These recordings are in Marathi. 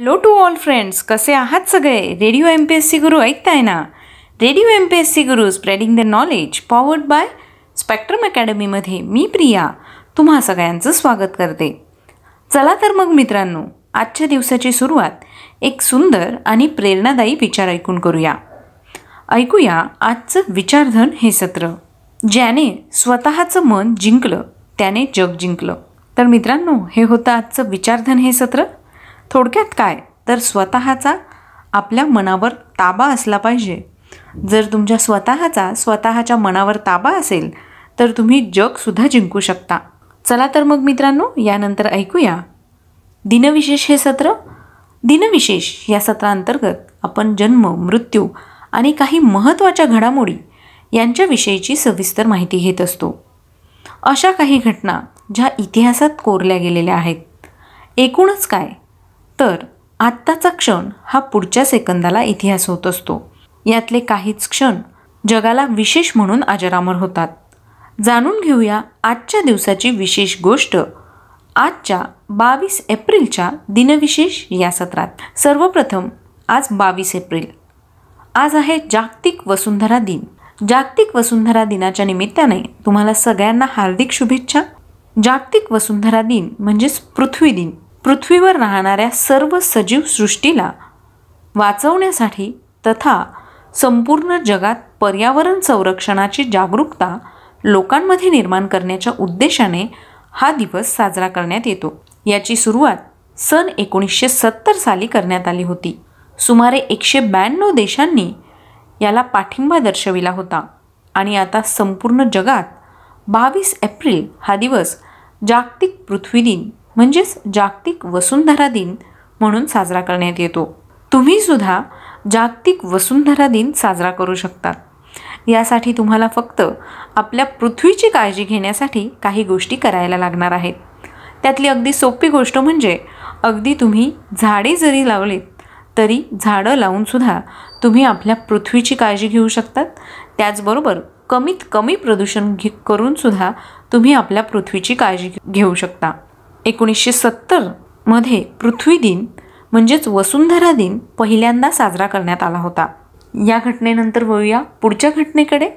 हॅलो टू ऑल फ्रेंड्स कसे आहात सगळे radio M P S C Guru ऐकताय ना radio M P S C Guru spreading the knowledge powered by Spectrum अकॅडमीमध्ये मी प्रिया तुम्हा सगळ्यांचं स्वागत करते चला तर मग मित्रांनो आजच्या दिवसाची सुरुवात एक सुंदर आणि प्रेरणादायी विचार ऐकून करूया ऐकूया आजचं विचारधन हे सत्र ज्याने स्वतःचं मन जिंकलं त्याने जग जिंकलं तर मित्रांनो हे होतं आजचं विचारधन हे सत्र थोडक्यात काय तर स्वतःचा आपल्या मनावर ताबा असला पाहिजे जर तुमच्या स्वतःचा स्वतःच्या मनावर ताबा असेल तर तुम्ही जगसुद्धा जिंकू शकता चला तर मग मित्रांनो यानंतर ऐकूया दिनविशेष हे सत्र दिनविशेष या सत्रांतर्गत आपण जन्म मृत्यू आणि काही महत्त्वाच्या घडामोडी यांच्याविषयीची सविस्तर माहिती घेत असतो अशा काही घटना ज्या इतिहासात कोरल्या गेलेल्या आहेत एकूणच काय तर आत्ताचा क्षण हा पुढच्या सेकंदाला इतिहास होत असतो यातले काहीच क्षण जगाला विशेष म्हणून अजरामर होतात जाणून घेऊया आजच्या दिवसाची विशेष गोष्ट आजच्या बावीस एप्रिलच्या दिनविशेष या सत्रात सर्वप्रथम आज बावीस एप्रिल आज आहे जागतिक वसुंधरा दिन जागतिक वसुंधरा दिनाच्या निमित्ताने तुम्हाला सगळ्यांना हार्दिक शुभेच्छा जागतिक वसुंधरा दिन म्हणजेच पृथ्वी दिन पृथ्वीवर राहणाऱ्या सर्व सजीव सृष्टीला वाचवण्यासाठी तथा संपूर्ण जगात पर्यावरण संरक्षणाची जागरूकता लोकांमध्ये निर्माण करण्याच्या उद्देशाने हा दिवस साजरा करण्यात येतो याची सुरुवात सन एकोणीसशे सत्तर साली करण्यात आली होती सुमारे एकशे ब्याण्णव देशांनी याला पाठिंबा दर्शविला होता आणि आता संपूर्ण जगात बावीस एप्रिल हा दिवस जागतिक पृथ्वी दिन म्हणजेच जागतिक वसुंधरा दिन म्हणून साजरा करण्यात येतो तुम्हीसुद्धा जागतिक वसुंधरा दिन साजरा करू शकतात यासाठी तुम्हाला फक्त आपल्या पृथ्वीची काळजी घेण्यासाठी काही गोष्टी करायला लागणार आहेत त्यातली अगदी सोपी गोष्ट म्हणजे अगदी तुम्ही झाडे जरी लावलीत तरी झाडं लावूनसुद्धा तुम्ही आपल्या पृथ्वीची काळजी घेऊ शकतात त्याचबरोबर कमीत कमी प्रदूषण घे करूनसुद्धा तुम्ही आपल्या पृथ्वीची काळजी घेऊ शकता एकोणीसशे सत्तरमध्ये पृथ्वी दिन म्हणजेच वसुंधरा दिन पहिल्यांदा साजरा करण्यात आला होता या घटनेनंतर वळूया पुढच्या घटनेकडे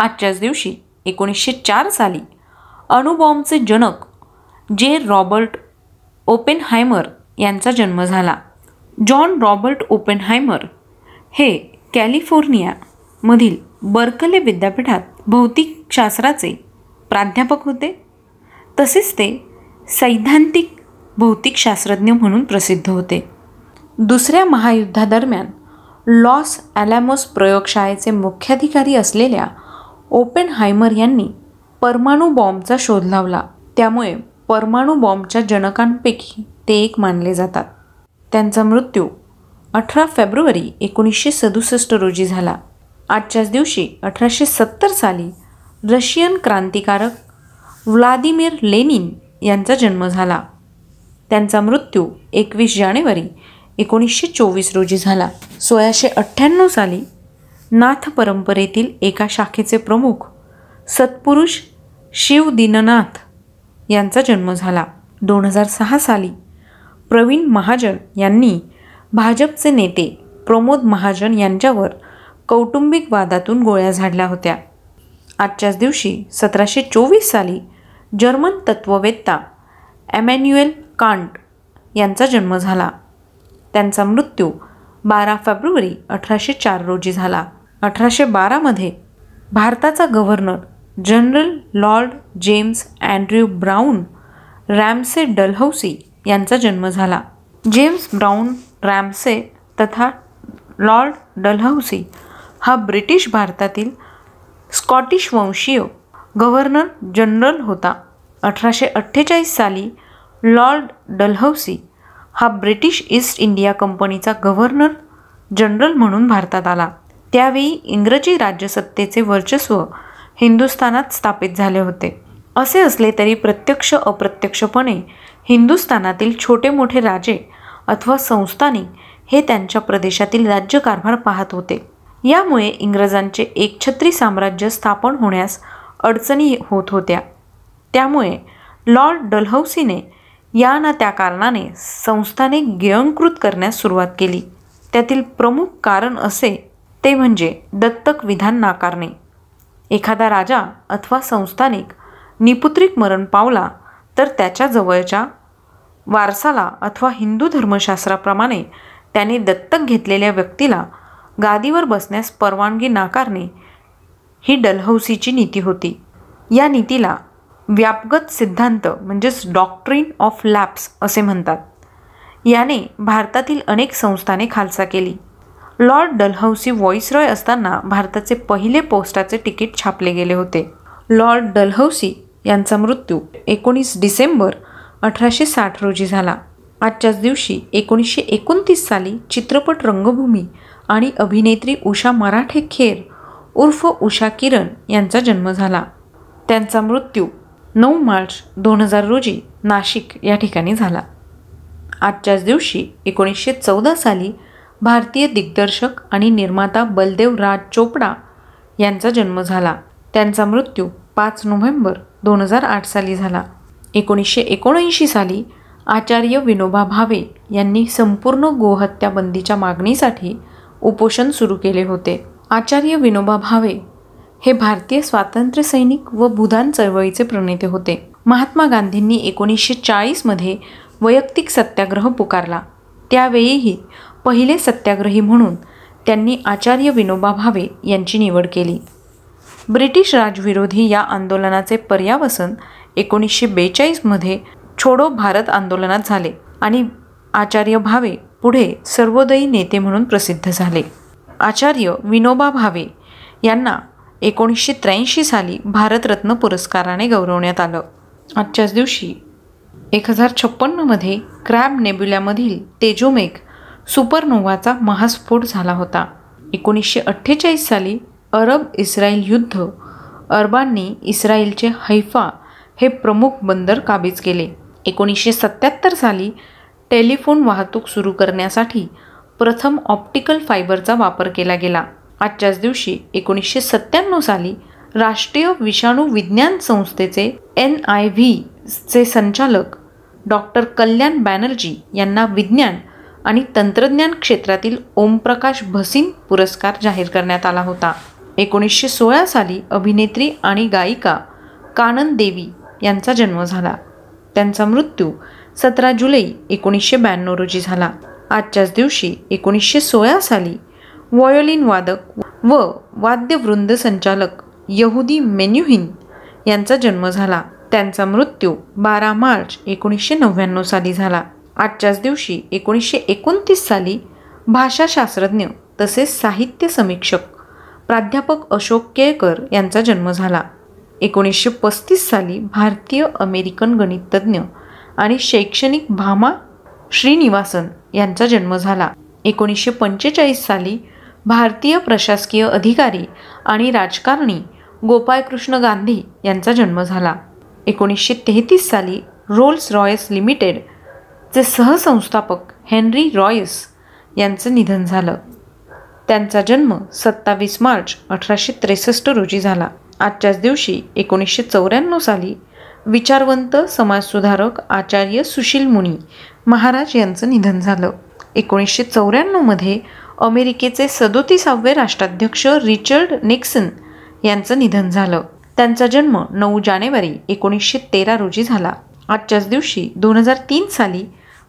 आजच्याच दिवशी एकोणीसशे चार साली अणुबॉम्बचे जनक जे रॉबर्ट ओपेनहायमर यांचा जन्म झाला जॉन रॉबर्ट ओपेनहायमर हे कॅलिफोर्नियामधील बर्कले विद्यापीठात भौतिकशास्त्राचे प्राध्यापक होते तसेच ते सैद्धांतिक भौतिकशास्त्रज्ञ म्हणून प्रसिद्ध होते दुसऱ्या महायुद्धादरम्यान लॉस ॲलॅमोस प्रयोगशाळेचे मुख्याधिकारी असलेल्या ओपेन हायमर यांनी परमाणू बॉम्बचा शोध लावला त्यामुळे परमाणू बॉम्बच्या जनकांपैकी ते एक मानले जातात त्यांचा मृत्यू अठरा फेब्रुवारी एकोणीसशे सदुसष्ट रोजी झाला आजच्याच दिवशी अठराशे सत्तर साली रशियन क्रांतिकारक व्लादिमीर लेनिन यांचा जन्म झाला त्यांचा मृत्यू एकवीस जानेवारी एकोणीसशे चोवीस रोजी झाला सोळाशे अठ्ठ्याण्णव साली नाथ परंपरेतील एका शाखेचे प्रमुख सत्पुरुष दीननाथ यांचा जन्म झाला दोन हजार सहा साली प्रवीण महाजन यांनी भाजपचे नेते प्रमोद महाजन यांच्यावर कौटुंबिक वादातून गोळ्या झाडल्या होत्या आजच्याच दिवशी सतराशे चोवीस साली जर्मन तत्त्ववेत्ता ॲमॅन्युएल कांट यांचा जन्म झाला त्यांचा मृत्यू बारा फेब्रुवारी अठराशे चार रोजी झाला अठराशे बारामध्ये भारताचा governor general Lord James Andrew Brown Ramsay Dalhousie यांचा जन्म झाला जेम्स ब्राऊन रॅमसे तथा लॉर्ड डलहौसी हा ब्रिटिश भारतातील स्कॉटिश वंशीय गव्हर्नर जनरल होता अठराशे अठ्ठेचाळीस साली लॉर्ड डलहौसी हा ब्रिटिश ईस्ट इंडिया कंपनीचा गव्हर्नर जनरल म्हणून भारतात आला त्यावेळी इंग्रजी राज्यसत्तेचे वर्चस्व हिंदुस्थानात स्थापित झाले होते असे असले तरी प्रत्यक्ष अप्रत्यक्षपणे हिंदुस्थानातील छोटे मोठे राजे अथवा संस्थाने हे त्यांच्या प्रदेशातील राज्यकारभार पाहत होते यामुळे इंग्रजांचे एकछत्री साम्राज्य स्थापन होण्यास अडचणी होत होत्या त्यामुळे लॉर्ड डलहौसीने या ना त्या कारणाने संस्थाने गिळंकृत करण्यास सुरुवात केली त्यातील प्रमुख कारण असे ते म्हणजे दत्तक विधान नाकारणे एखादा राजा अथवा संस्थानिक निपुत्रिक मरण पावला तर त्याच्या जवळच्या वारसाला अथवा हिंदू धर्मशास्त्राप्रमाणे त्याने दत्तक घेतलेल्या व्यक्तीला गादीवर बसण्यास परवानगी नाकारणे ही डलहौसीची नीती होती या नीतीला व्यापगत सिद्धांत म्हणजेच डॉक्ट्रीन ऑफ लॅप्स असे म्हणतात याने भारतातील अनेक संस्थाने खालसा केली लॉर्ड डलहौसी व्हॉइसरॉय असताना भारताचे पहिले पोस्टाचे तिकीट छापले गेले होते लॉर्ड डलहौसी यांचा मृत्यू एकोणीस डिसेंबर अठराशे साठ रोजी झाला आजच्याच दिवशी एकोणीसशे एकोणतीस साली चित्रपट रंगभूमी आणि अभिनेत्री उषा मराठे खेर उर्फ उषा किरण यांचा जन्म झाला त्यांचा मृत्यू नऊ मार्च दोन हजार रोजी नाशिक या ठिकाणी झाला आजच्याच दिवशी एकोणीसशे चौदा साली भारतीय दिग्दर्शक आणि निर्माता बलदेव राज चोपडा यांचा जन्म झाला त्यांचा मृत्यू पाच नोव्हेंबर दोन हजार आठ साली झाला एकोणीसशे एकोणऐंशी साली आचार्य विनोबा भावे यांनी संपूर्ण गोहत्याबंदीच्या मागणीसाठी उपोषण सुरू केले होते आचार्य विनोबा भावे हे भारतीय स्वातंत्र्यसैनिक व भूदान चळवळीचे प्रणेते होते महात्मा गांधींनी एकोणीसशे चाळीसमध्ये वैयक्तिक सत्याग्रह पुकारला त्यावेळीही पहिले सत्याग्रही म्हणून त्यांनी आचार्य विनोबा भावे यांची निवड केली ब्रिटिश राजविरोधी या आंदोलनाचे पर्यावसन एकोणीसशे बेचाळीसमध्ये छोडो भारत आंदोलनात झाले आणि आचार्य भावे पुढे सर्वोदयी नेते म्हणून प्रसिद्ध झाले आचार्य विनोबा भावे यांना एकोणीसशे त्र्याऐंशी साली भारतरत्न पुरस्काराने गौरवण्यात आलं आजच्याच दिवशी एक हजार छप्पन्नमध्ये क्रॅब नेब्युल्यामधील तेजोमेक सुपरनोव्हाचा महास्फोट झाला होता एकोणीसशे अठ्ठेचाळीस साली अरब इस्रायल युद्ध अरबांनी इस्रायलचे हैफा हे प्रमुख बंदर काबीज केले एकोणीसशे सत्त्याहत्तर साली टेलिफोन वाहतूक सुरू करण्यासाठी प्रथम ऑप्टिकल फायबरचा वापर केला गेला आजच्याच दिवशी एकोणीसशे सत्त्याण्णव साली राष्ट्रीय विषाणू विज्ञान संस्थेचे एन आय व्हीचे संचालक डॉक्टर कल्याण बॅनर्जी यांना विज्ञान आणि तंत्रज्ञान क्षेत्रातील ओमप्रकाश भसीन पुरस्कार जाहीर करण्यात आला होता एकोणीसशे सोळा साली अभिनेत्री आणि गायिका कानन देवी यांचा जन्म झाला त्यांचा मृत्यू सतरा जुलै एकोणीसशे ब्याण्णव रोजी झाला आजच्याच दिवशी एकोणीसशे सोळा साली व्हायोलिन वादक व वाद्यवृंद संचालक यहुदी मेन्युहिन यांचा जन्म झाला त्यांचा मृत्यू बारा मार्च एकोणीसशे नव्याण्णव साली झाला आजच्याच दिवशी एकोणीसशे एकोणतीस साली भाषाशास्त्रज्ञ तसेच साहित्य समीक्षक प्राध्यापक अशोक केळकर यांचा जन्म झाला एकोणीसशे पस्तीस साली भारतीय अमेरिकन गणिततज्ञ आणि शैक्षणिक भामा श्रीनिवासन यांचा जन्म झाला एकोणीसशे पंचेचाळीस साली भारतीय प्रशासकीय अधिकारी आणि राजकारणी गोपाळकृष्ण गांधी यांचा जन्म झाला एकोणीसशे तेहतीस साली रोल्स रॉयस लिमिटेडचे सहसंस्थापक हेनरी रॉयस यांचं निधन झालं त्यांचा जन्म सत्तावीस मार्च अठराशे त्रेसष्ट रोजी झाला आजच्याच दिवशी एकोणीसशे चौऱ्याण्णव साली विचारवंत समाजसुधारक आचार्य सुशील मुनी महाराज यांचं निधन झालं एकोणीसशे चौऱ्याण्णवमध्ये अमेरिकेचे सदोतीसावे राष्ट्राध्यक्ष रिचर्ड निक्सन यांचं निधन झालं त्यांचा जन्म नऊ जानेवारी एकोणीसशे तेरा रोजी झाला आजच्याच दिवशी दोन हजार तीन साली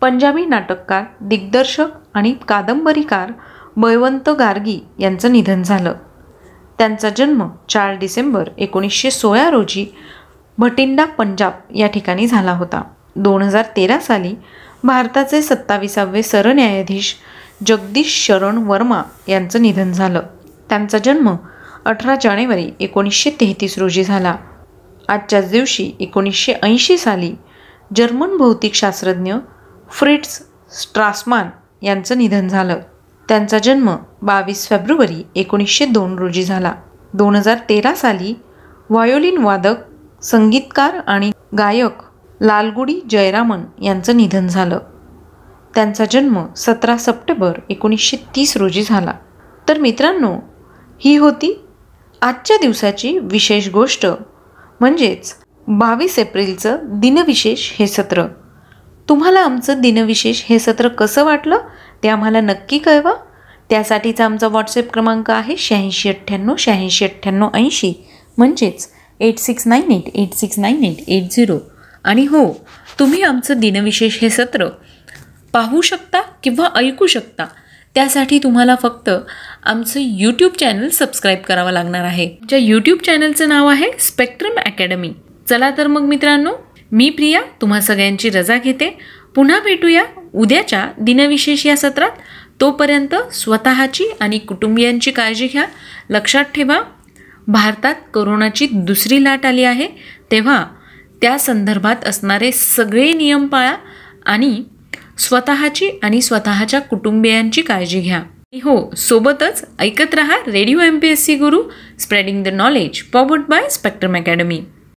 पंजाबी नाटककार दिग्दर्शक आणि कादंबरीकार बळवंत गार्गी यांचं निधन झालं त्यांचा जन्म चार डिसेंबर एकोणीसशे सोळा रोजी भटिंडा पंजाब या ठिकाणी झाला होता दोन हजार तेरा साली भारताचे सत्ताविसावे सरन्यायाधीश जगदीश शरण वर्मा यांचं निधन झालं त्यांचा जन्म अठरा जानेवारी एकोणीसशे तेहतीस रोजी झाला आजच्याच दिवशी एकोणीसशे ऐंशी साली जर्मन भौतिकशास्त्रज्ञ फ्रिट्स स्ट्रासमान यांचं निधन झालं त्यांचा जन्म बावीस फेब्रुवारी एकोणीसशे दोन रोजी झाला दोन हजार तेरा साली व्हायोलिन वादक संगीतकार आणि गायक लालगुडी जयरामन यांचं निधन झालं त्यांचा जन्म सतरा सप्टेंबर एकोणीसशे तीस रोजी झाला तर मित्रांनो ही होती आजच्या दिवसाची विशेष गोष्ट म्हणजेच बावीस एप्रिलचं दिनविशेष हे सत्र तुम्हाला आमचं दिनविशेष हे सत्र कसं वाटलं ते आम्हाला नक्की कळवा त्यासाठीचा आमचा व्हॉट्सअप क्रमांक आहे शहाऐंशी अठ्ठ्याण्णव शहाऐंशी अठ्ठ्याण्णव ऐंशी म्हणजेच eight six nine eight eight six nine eight eight zero आणि हो तुम्ही आमचं दिनविशेष हे सत्र पाहू शकता किंवा ऐकू शकता त्यासाठी तुम्हाला फक्त आमचं यूट्यूब चॅनल सबस्क्राईब करावं लागणार आहे ज्या यूट्यूब चॅनलचं नाव आहे स्पेक्ट्रम अकॅडमी चला तर मग मित्रांनो मी प्रिया तुम्हा सगळ्यांची रजा घेते पुन्हा भेटूया उद्याच्या दिनविशेष या सत्रात तोपर्यंत स्वतःची आणि कुटुंबियांची काळजी घ्या लक्षात ठेवा भारतात कोरोनाची दुसरी लाट आली आहे तेव्हा त्या संदर्भात असणारे सगळे नियम पाळा आणि स्वतःची आणि स्वतःच्या कुटुंबियांची काळजी घ्या हो सोबतच ऐकत रहा radio M P S C Guru spreading the knowledge powered by Spectrum academy